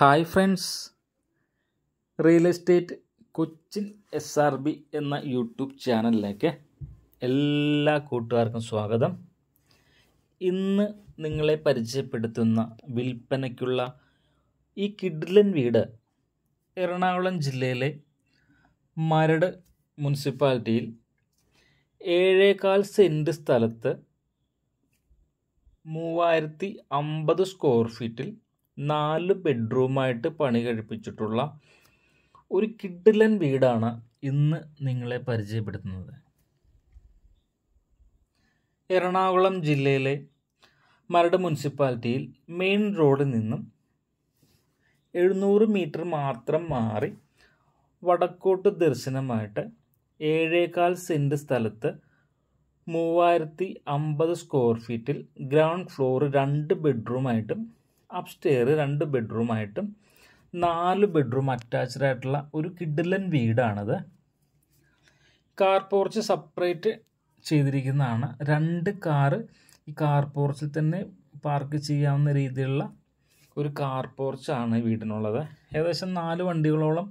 hi friends real estate Cochin S R B എന്ന YouTube ചാനലിലേക്ക് എല്ലാ കൂട്ടുകാർക്കും സ്വാഗതം ഇന്ന് നിങ്ങളെ പരിചയപ്പെടുത്തുന്ന വിൽപ്പനയ്ക്കുള്ള ഈ കിഡ്ലൻ വീട് എറണാകുളം ജില്ലയിലെ മരട് മുനിസിപ്പാലിറ്റിയിൽ ഏഴേകാൽ സെൻറ്റ് സ്ഥലത്ത് മൂവായിരത്തി അമ്പത് സ്ക്വയർ ഫീറ്റിൽ നാല് ബെഡ്റൂമായിട്ട് പണി കഴിപ്പിച്ചിട്ടുള്ള ഒരു കിഡിലൻ വീടാണ് ഇന്ന് നിങ്ങളെ പരിചയപ്പെടുത്തുന്നത് എറണാകുളം ജില്ലയിലെ മരട് മുനിസിപ്പാലിറ്റിയിൽ മെയിൻ റോഡിൽ നിന്നും എഴുന്നൂറ് മീറ്റർ മാത്രം മാറി വടക്കോട്ട് ദർശനമായിട്ട് ഏഴേകാൽ സെൻറ്റ് സ്ഥലത്ത് മൂവായിരത്തി അമ്പത് സ്ക്വയർ ഫീറ്റിൽ ഗ്രൗണ്ട് ഫ്ലോർ രണ്ട് ബെഡ്റൂമായിട്ടും അപ്സ്റ്റെയർ രണ്ട് ബെഡ്റൂമായിട്ടും നാല് ബെഡ്റൂം അറ്റാച്ച്ഡ് ആയിട്ടുള്ള ഒരു കിഡ്ലൻ വീടാണത് കാർ പോർച്ച് സെപ്പറേറ്റ് ചെയ്തിരിക്കുന്നതാണ് രണ്ട് കാറ് ഈ കാർ പോർച്ചിൽ തന്നെ പാർക്ക് ചെയ്യാവുന്ന രീതിയിലുള്ള ഒരു കാർ പോർച്ചാണ് വീടിനുള്ളത് ഏകദേശം നാല് വണ്ടികളോളം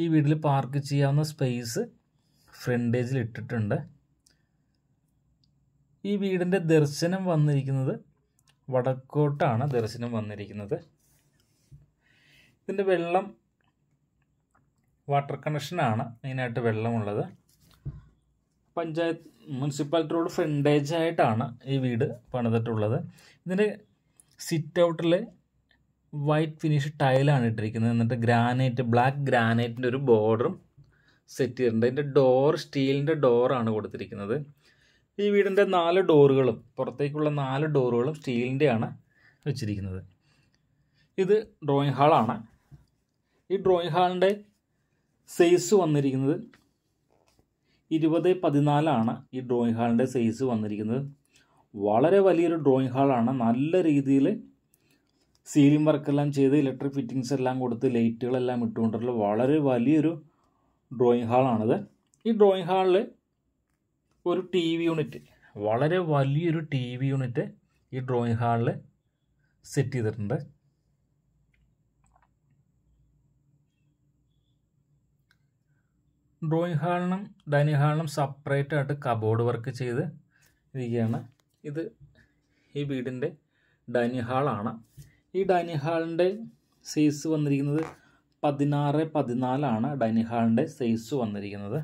ഈ വീട്ടിൽ പാർക്ക് ചെയ്യാവുന്ന സ്പേസ് ഫ്രണ്ടേജിൽ ഇട്ടിട്ടുണ്ട് ഈ വീടിൻ്റെ ദർശനം വന്നിരിക്കുന്നത് വടക്കോട്ടാണ് ദർശനം വന്നിരിക്കുന്നത് ഇതിൻ്റെ വെള്ളം വാട്ടർ കണക്ഷനാണ് മെയിനായിട്ട് വെള്ളമുള്ളത് പഞ്ചായത്ത് മുനിസിപ്പാലിറ്റിയോട് ഫ്രണ്ടേജ് ആയിട്ടാണ് ഈ വീട് പണിതിട്ടുള്ളത് ഇതിൻ്റെ സിറ്റ് ഔട്ടിൽ വൈറ്റ് ഫിനിഷ് ടൈലാണ് ഇട്ടിരിക്കുന്നത് എന്നിട്ട് ഗ്രാനൈറ്റ് ബ്ലാക്ക് ഗ്രാനൈറ്റിൻ്റെ ഒരു ബോർഡറും സെറ്റ് ചെയ്തിട്ടുണ്ട് അതിൻ്റെ ഡോർ സ്റ്റീലിൻ്റെ ഡോറാണ് കൊടുത്തിരിക്കുന്നത് ഈ വീടിൻ്റെ നാല് ഡോറുകളും പുറത്തേക്കുള്ള നാല് ഡോറുകളും സ്റ്റീലിൻ്റെയാണ് വെച്ചിരിക്കുന്നത് ഇത് ഡ്രോയിങ് ഹാളാണ് ഈ ഡ്രോയിങ് ഹാളിൻ്റെ സൈസ് വന്നിരിക്കുന്നത് ഇരുപത് പതിനാലാണ് ഈ ഡ്രോയിങ് ഹാളിൻ്റെ സൈസ് വന്നിരിക്കുന്നത് വളരെ വലിയൊരു ഡ്രോയിങ് ഹാളാണ് നല്ല രീതിയിൽ സീലിംഗ് വർക്കെല്ലാം ചെയ്ത് ഇലക്ട്രിക് ഫിറ്റിങ്സ് എല്ലാം കൊടുത്ത് ലൈറ്റുകളെല്ലാം ഇട്ടുകൊണ്ടുള്ള വളരെ വലിയൊരു ഡ്രോയിങ് ഹാളാണിത് ഈ ഡ്രോയിങ് ഹാളിൽ ഒരു ടി വി യൂണിറ്റ് വളരെ വലിയൊരു ടി വി യൂണിറ്റ് ഈ ഡ്രോയിങ് ഹാളിൽ സെറ്റ് ചെയ്തിട്ടുണ്ട് ഡ്രോയിങ് ഹാളിനും ഡൈനിങ് ഹാളിനും സെപ്പറേറ്റ് ആയിട്ട് കബോർഡ് വർക്ക് ചെയ്ത് ഇരിക്കുകയാണ് ഇത് ഈ വീടിൻ്റെ ഡൈനിങ് ഹാളാണ് ഈ ഡൈനിങ് ഹാളിൻ്റെ സൈസ് വന്നിരിക്കുന്നത് പതിനാറ് പതിനാലാണ് ഡൈനിങ് ഹാളിൻ്റെ സൈസ് വന്നിരിക്കുന്നത്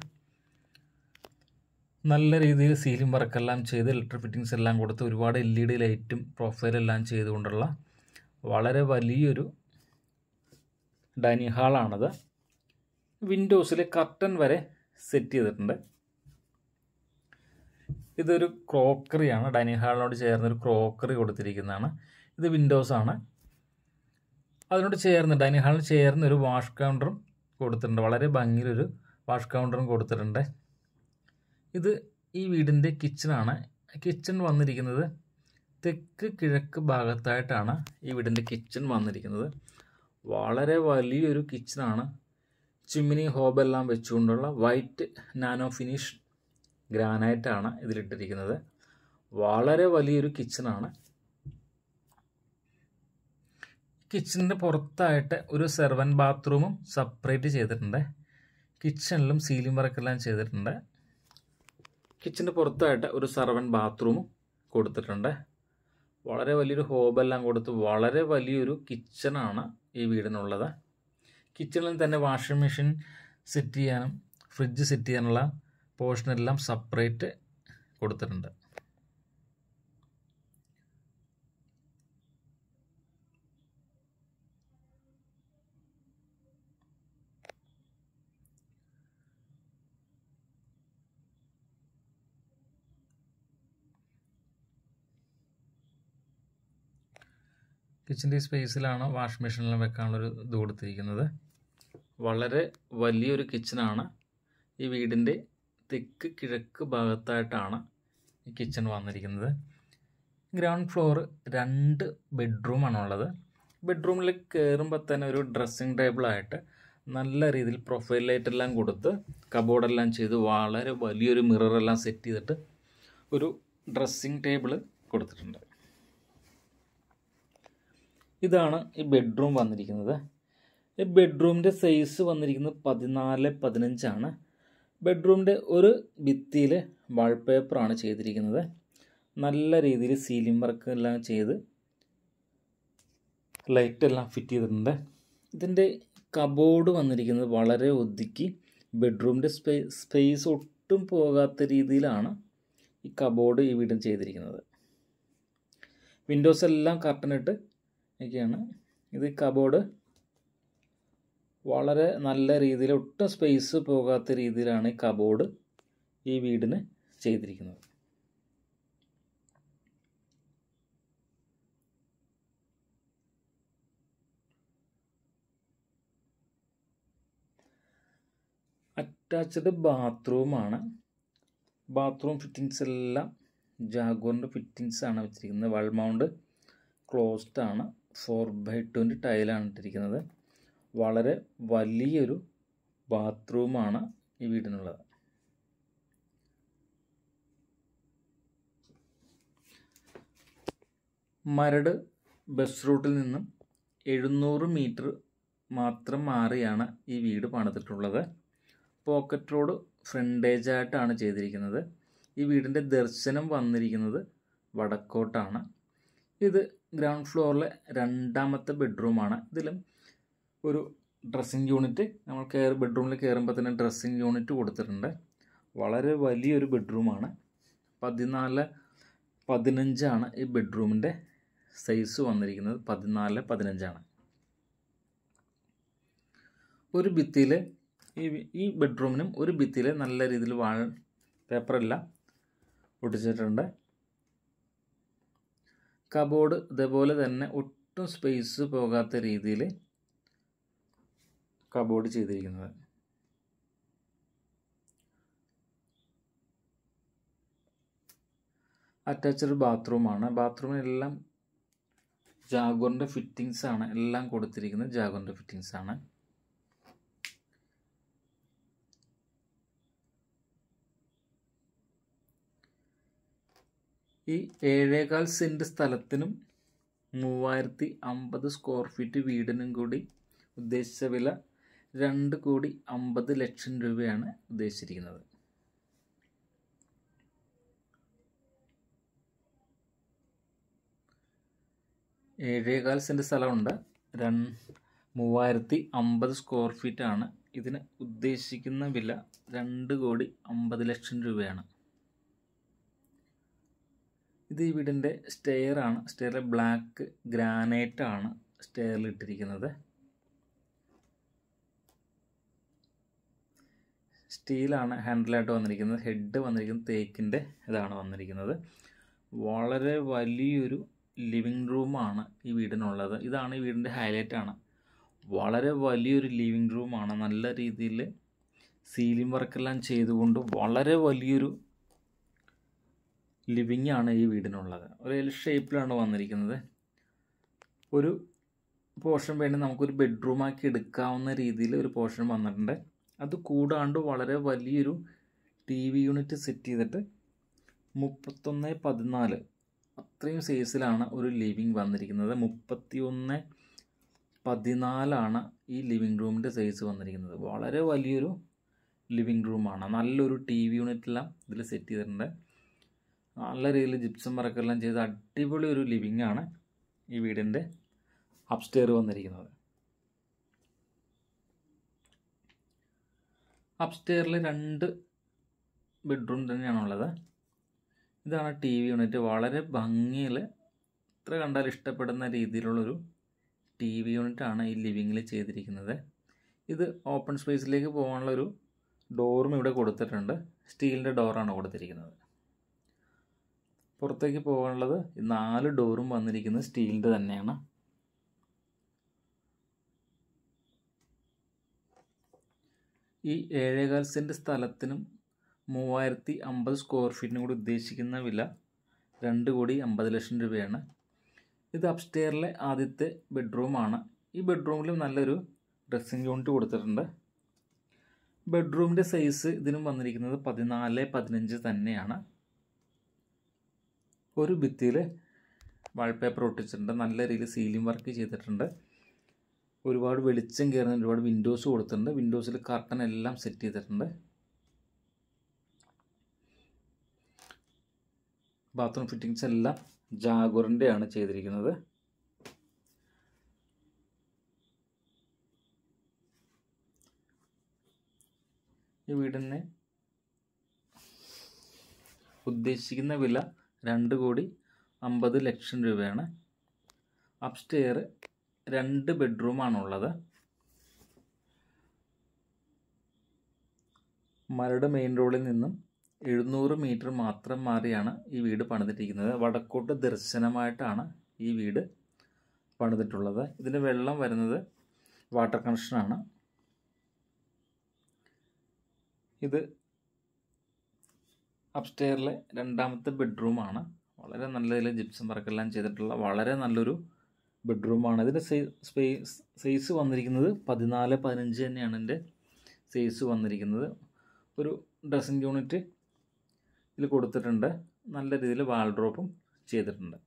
നല്ല രീതിയിൽ സീലിംഗ് വർക്കെല്ലാം ചെയ്ത് ഇലക്ട്രിക് ഫിറ്റിങ്സ് എല്ലാം കൊടുത്ത് ഒരുപാട് എൽ ഇ ഡി ലൈറ്റും പ്രൊഫൈലെല്ലാം ചെയ്തുകൊണ്ടുള്ള വളരെ വലിയൊരു ഡൈനിങ് ഹാളാണത് വിൻഡോസിൽ കർട്ടൻ വരെ സെറ്റ് ചെയ്തിട്ടുണ്ട് ഇതൊരു ക്രോക്കറിയാണ് ഡൈനിങ് ഹാളിനോട് ചേർന്നൊരു ക്രോക്കറി കൊടുത്തിരിക്കുന്നതാണ് ഇത് വിൻഡോസാണ് അതിനോട് ചേർന്ന് ഡൈനിങ് ഹാളിന് ചേർന്ന് ഒരു വാഷ് കൗണ്ടറും കൊടുത്തിട്ടുണ്ട് വളരെ ഭംഗിയിലൊരു വാഷ് കൗണ്ടറും കൊടുത്തിട്ടുണ്ട് ഇത് ഈ വീടിൻ്റെ കിച്ചണാണ് കിച്ചൺ വന്നിരിക്കുന്നത് തെക്ക് കിഴക്ക് ഭാഗത്തായിട്ടാണ് ഈ വീടിൻ്റെ കിച്ചൺ വന്നിരിക്കുന്നത് വളരെ വലിയൊരു കിച്ചണാണ് ചിമ്മിനി ഹോബെല്ലാം വെച്ചുകൊണ്ടുള്ള വൈറ്റ് നാനോ ഫിനിഷ് ഗ്രാനൈറ്റാണ് ഇതിലിട്ടിരിക്കുന്നത് വളരെ വലിയൊരു കിച്ചണാണ് കിച്ചണിൻ്റെ പുറത്തായിട്ട് ഒരു സെർവൻ ബാത്റൂമും സെപ്പറേറ്റ് ചെയ്തിട്ടുണ്ട് കിച്ചണിലും സീലിംഗ് വർക്കെല്ലാം ചെയ്തിട്ടുണ്ട് കിച്ചന് പുറത്തായിട്ട് ഒരു സർവൻ ബാത്റൂമും കൊടുത്തിട്ടുണ്ട് വളരെ വലിയൊരു ഹോബെല്ലാം കൊടുത്ത് വളരെ വലിയൊരു കിച്ചണാണ് ഈ വീടിനുള്ളത് കിച്ചണിൽ തന്നെ വാഷിംഗ് മെഷീൻ സെറ്റ് ചെയ്യാനും ഫ്രിഡ്ജ് സെറ്റ് ചെയ്യാനുള്ള പോർഷനെല്ലാം സെപ്പറേറ്റ് കൊടുത്തിട്ടുണ്ട് കിച്ചൻ്റെ സ്പേസിലാണ് വാഷ് മെഷീനിലും വെക്കാനുള്ളൊരു ഇത് കൊടുത്തിരിക്കുന്നത് വളരെ വലിയൊരു കിച്ചനാണ് ഈ വീടിൻ്റെ തെക്ക് കിഴക്ക് ഭാഗത്തായിട്ടാണ് ഈ കിച്ചൺ വന്നിരിക്കുന്നത് ഗ്രൗണ്ട് ഫ്ലോർ രണ്ട് ഉള്ളത് ബെഡ്റൂമിൽ കയറുമ്പോൾ തന്നെ ഒരു ഡ്രസ്സിങ് ടേബിളായിട്ട് നല്ല രീതിയിൽ പ്രൊഫൈൽ ലൈറ്റ് എല്ലാം കൊടുത്ത് കബോർഡെല്ലാം ചെയ്ത് വളരെ വലിയൊരു മിററെല്ലാം സെറ്റ് ചെയ്തിട്ട് ഒരു ഡ്രസ്സിങ് ടേബിൾ കൊടുത്തിട്ടുണ്ട് ഇതാണ് ഈ ബെഡ്റൂം വന്നിരിക്കുന്നത് ഈ ബെഡ്റൂമിൻ്റെ സൈസ് വന്നിരിക്കുന്നത് പതിനാല് പതിനഞ്ചാണ് ബെഡ്റൂമിൻ്റെ ഒരു ഭിത്തിയിൽ വാൾപേപ്പറാണ് ചെയ്തിരിക്കുന്നത് നല്ല രീതിയിൽ സീലിംഗ് വർക്ക് എല്ലാം ചെയ്ത് ലൈറ്റെല്ലാം ഫിറ്റ് ചെയ്തിട്ടുണ്ട് ഇതിൻ്റെ കബോർഡ് വന്നിരിക്കുന്നത് വളരെ ഒതുക്കി ബെഡ്റൂമിൻ്റെ സ്പേസ് ഒട്ടും പോകാത്ത രീതിയിലാണ് ഈ കബോർഡ് ഈ വീടും ചെയ്തിരിക്കുന്നത് വിൻഡോസ് എല്ലാം കർട്ടനിട്ട് ഇതൊക്കെയാണ് ഇത് കബോർഡ് വളരെ നല്ല രീതിയിൽ ഒട്ടും സ്പേസ് പോകാത്ത രീതിയിലാണ് ഈ കബോർഡ് ഈ വീടിന് ചെയ്തിരിക്കുന്നത് അറ്റാച്ച്ഡ് ബാത്റൂമാണ് ബാത്റൂം ഫിറ്റിങ്സ് എല്ലാം ജാഗോറിൻ്റെ ഫിറ്റിങ്സ് ആണ് വെച്ചിരിക്കുന്നത് വൾ മൗണ്ട് ക്ലോസ്ഡ് ആണ് ഫോർ ബൈ ടുവിൻ്റെ ടൈലാണ് ഇട്ടിരിക്കുന്നത് വളരെ വലിയൊരു ബാത്റൂമാണ് ഈ വീടിനുള്ളത് മരട് ബസ് റൂട്ടിൽ നിന്നും എഴുന്നൂറ് മീറ്റർ മാത്രം മാറിയാണ് ഈ വീട് പണിതിട്ടുള്ളത് പോക്കറ്റ് റോഡ് ഫ്രണ്ടേജായിട്ടാണ് ചെയ്തിരിക്കുന്നത് ഈ വീടിൻ്റെ ദർശനം വന്നിരിക്കുന്നത് വടക്കോട്ടാണ് ഇത് ഗ്രൗണ്ട് ഫ്ലോറിലെ രണ്ടാമത്തെ ബെഡ്റൂമാണ് ഇതിലും ഒരു ഡ്രസ്സിങ് യൂണിറ്റ് നമ്മൾ കയറി ബെഡ്റൂമിൽ കയറുമ്പോൾ തന്നെ ഡ്രസ്സിങ് യൂണിറ്റ് കൊടുത്തിട്ടുണ്ട് വളരെ വലിയൊരു ബെഡ്റൂമാണ് പതിനാല് പതിനഞ്ചാണ് ഈ ബെഡ്റൂമിൻ്റെ സൈസ് വന്നിരിക്കുന്നത് പതിനാല് പതിനഞ്ചാണ് ഒരു ഭിത്തിയിൽ ഈ ഈ ബെഡ്റൂമിനും ഒരു ഭിത്തിയിൽ നല്ല രീതിയിൽ വാൾ പേപ്പറെല്ലാം ഒട്ടിച്ചിട്ടുണ്ട് കബോർഡ് ഇതേപോലെ തന്നെ ഒട്ടും സ്പേസ് പോകാത്ത രീതിയിൽ കബോർഡ് ചെയ്തിരിക്കുന്നത് അറ്റാച്ച്ഡ് ബാത്റൂമാണ് ബാത്റൂമിനെല്ലാം ജാഗോറിൻ്റെ ഫിറ്റിങ്സാണ് എല്ലാം കൊടുത്തിരിക്കുന്നത് ജാഗോറിൻ്റെ ഫിറ്റിങ്സാണ് ഈ ഏഴേകാൽ സെൻറ്റ് സ്ഥലത്തിനും മൂവായിരത്തി അമ്പത് സ്ക്വയർ ഫീറ്റ് വീടിനും കൂടി ഉദ്ദേശിച്ച വില രണ്ട് കോടി അമ്പത് ലക്ഷം രൂപയാണ് ഉദ്ദേശിച്ചിരിക്കുന്നത് ഏഴേകാൽ സെൻറ്റ് സ്ഥലമുണ്ട് ര മൂവായിരത്തി അമ്പത് സ്ക്വയർ ഫീറ്റാണ് ഇതിന് ഉദ്ദേശിക്കുന്ന വില രണ്ട് കോടി അമ്പത് ലക്ഷം രൂപയാണ് ഇത് ഈ വീടിൻ്റെ സ്റ്റെയറാണ് സ്റ്റെയറിലെ ബ്ലാക്ക് ഗ്രാനൈറ്റാണ് സ്റ്റെയറിൽ ഇട്ടിരിക്കുന്നത് സ്റ്റീലാണ് ഹാൻഡിലായിട്ട് വന്നിരിക്കുന്നത് ഹെഡ് വന്നിരിക്കുന്നത് തേക്കിൻ്റെ ഇതാണ് വന്നിരിക്കുന്നത് വളരെ വലിയൊരു ലിവിങ് റൂമാണ് ഈ വീടിനുള്ളത് ഇതാണ് ഈ വീടിൻ്റെ ഹൈലൈറ്റാണ് വളരെ വലിയൊരു ലിവിങ് റൂമാണ് നല്ല രീതിയിൽ സീലിംഗ് വർക്കെല്ലാം ചെയ്തുകൊണ്ട് വളരെ വലിയൊരു ലിവിങ് ആണ് ഈ വീടിനുള്ളത് ഒരു എൽ ഷേപ്പിലാണ് വന്നിരിക്കുന്നത് ഒരു പോർഷൻ വേണ്ടി നമുക്കൊരു ബെഡ്റൂമാക്കി എടുക്കാവുന്ന രീതിയിൽ ഒരു പോർഷൻ വന്നിട്ടുണ്ട് അത് കൂടാണ്ട് വളരെ വലിയൊരു ടി വി യൂണിറ്റ് സെറ്റ് ചെയ്തിട്ട് മുപ്പത്തൊന്ന് പതിനാല് അത്രയും സൈസിലാണ് ഒരു ലിവിങ് വന്നിരിക്കുന്നത് ഒന്ന് പതിനാലാണ് ഈ ലിവിങ് റൂമിൻ്റെ സൈസ് വന്നിരിക്കുന്നത് വളരെ വലിയൊരു ലിവിങ് റൂമാണ് നല്ലൊരു ടി വി യൂണിറ്റെല്ലാം ഇതിൽ സെറ്റ് ചെയ്തിട്ടുണ്ട് നല്ല രീതിയിൽ ജിപ്സം വർക്കെല്ലാം ചെയ്ത് അടിപൊളി ഒരു ലിവിങ് ആണ് ഈ വീടിൻ്റെ അപ്സ്റ്റെയർ വന്നിരിക്കുന്നത് അപ്സ്റ്റെയറിൽ രണ്ട് ബെഡ്റൂം തന്നെയാണുള്ളത് ഇതാണ് ടി വി യൂണിറ്റ് വളരെ ഭംഗിയിൽ ഇത്ര കണ്ടാൽ ഇഷ്ടപ്പെടുന്ന രീതിയിലുള്ളൊരു ടി വി യൂണിറ്റാണ് ഈ ലിവിങ്ങിൽ ചെയ്തിരിക്കുന്നത് ഇത് ഓപ്പൺ സ്പേസിലേക്ക് പോകാനുള്ളൊരു ഡോറും ഇവിടെ കൊടുത്തിട്ടുണ്ട് സ്റ്റീലിൻ്റെ ഡോറാണ് കൊടുത്തിരിക്കുന്നത് പുറത്തേക്ക് പോകാനുള്ളത് നാല് ഡോറും വന്നിരിക്കുന്നത് സ്റ്റീലിൻ്റെ തന്നെയാണ് ഈ ഏഴേകാൽ സെൻറ്റ് സ്ഥലത്തിനും മൂവായിരത്തി അമ്പത് സ്ക്വയർ ഫീറ്റിനും കൂടി ഉദ്ദേശിക്കുന്ന വില രണ്ട് കോടി അമ്പത് ലക്ഷം രൂപയാണ് ഇത് അപ്സ്റ്റെയറിലെ ആദ്യത്തെ ബെഡ്റൂമാണ് ഈ ബെഡ്റൂമിലും നല്ലൊരു ഡ്രസ്സിങ് യൂണിറ്റ് കൊടുത്തിട്ടുണ്ട് ബെഡ്റൂമിൻ്റെ സൈസ് ഇതിനും വന്നിരിക്കുന്നത് പതിനാല് പതിനഞ്ച് തന്നെയാണ് ഒരു ഭിത്തിയിൽ വാൾപേപ്പർ ഒട്ടിച്ചിട്ടുണ്ട് നല്ല രീതിയിൽ സീലിംഗ് വർക്ക് ചെയ്തിട്ടുണ്ട് ഒരുപാട് വെളിച്ചം കയറുന്ന ഒരുപാട് വിൻഡോസ് കൊടുത്തിട്ടുണ്ട് വിൻഡോസിൽ കർട്ടൻ എല്ലാം സെറ്റ് ചെയ്തിട്ടുണ്ട് ബാത്റൂം ഫിറ്റിങ്സ് എല്ലാം ആണ് ചെയ്തിരിക്കുന്നത് ഈ വീടിന് ഉദ്ദേശിക്കുന്ന വില രണ്ട് കോടി അമ്പത് ലക്ഷം രൂപയാണ് അപ്സ്റ്റെയർ രണ്ട് ബെഡ്റൂമാണുള്ളത് മരട് മെയിൻ റോഡിൽ നിന്നും എഴുന്നൂറ് മീറ്റർ മാത്രം മാറിയാണ് ഈ വീട് പണിതിട്ടിരിക്കുന്നത് വടക്കോട്ട് ദർശനമായിട്ടാണ് ഈ വീട് പണിതിട്ടുള്ളത് ഇതിന് വെള്ളം വരുന്നത് വാട്ടർ കണക്ഷനാണ് ഇത് അപ്സ്റ്റെയറിലെ രണ്ടാമത്തെ ബെഡ്റൂമാണ് വളരെ നല്ല രീതിയിൽ ജിപ്സം വർക്കെല്ലാം ചെയ്തിട്ടുള്ള വളരെ നല്ലൊരു ബെഡ്റൂമാണ് ഇതിൻ്റെ സ്പേസ് സൈസ് വന്നിരിക്കുന്നത് പതിനാല് പതിനഞ്ച് തന്നെയാണ് എൻ്റെ സൈസ് വന്നിരിക്കുന്നത് ഒരു ഡ്രസ്സിങ് യൂണിറ്റ് ഇതിൽ കൊടുത്തിട്ടുണ്ട് നല്ല രീതിയിൽ വാൾഡ്രോപ്പും ചെയ്തിട്ടുണ്ട്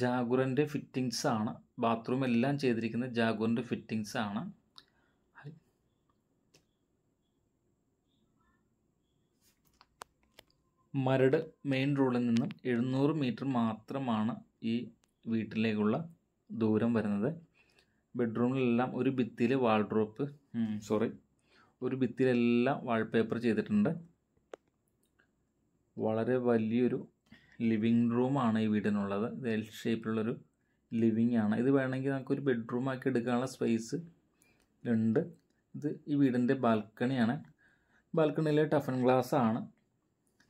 ജാഗുറിൻ്റെ ഫിറ്റിങ്സ് ആണ് ബാത്റൂം എല്ലാം ചെയ്തിരിക്കുന്നത് ജാഗുറിൻ്റെ ഫിറ്റിങ്സ് ആണ് മരട് മെയിൻ റോഡിൽ നിന്നും എഴുന്നൂറ് മീറ്റർ മാത്രമാണ് ഈ വീട്ടിലേക്കുള്ള ദൂരം വരുന്നത് ബെഡ്റൂമിലെല്ലാം ഒരു ഭിത്തിയിൽ വാൾഡ്രോപ്പ് സോറി ഒരു ഭിത്തിയിലെല്ലാം വാൾപേപ്പർ ചെയ്തിട്ടുണ്ട് വളരെ വലിയൊരു ലിവിങ് റൂമാണ് ഈ വീടിനുള്ളത് ഇത് എൽ ഷേപ്പിലുള്ളൊരു ലിവിങ് ആണ് ഇത് വേണമെങ്കിൽ നമുക്കൊരു ബെഡ്റൂം ആക്കി എടുക്കാനുള്ള സ്പേസ് ഉണ്ട് ഇത് ഈ വീടിൻ്റെ ബാൽക്കണിയാണ് ബാൽക്കണിയിൽ ടഫൻ ഗ്ലാസ് ആണ്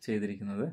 ചെയ്തിരിക്കുന്നത്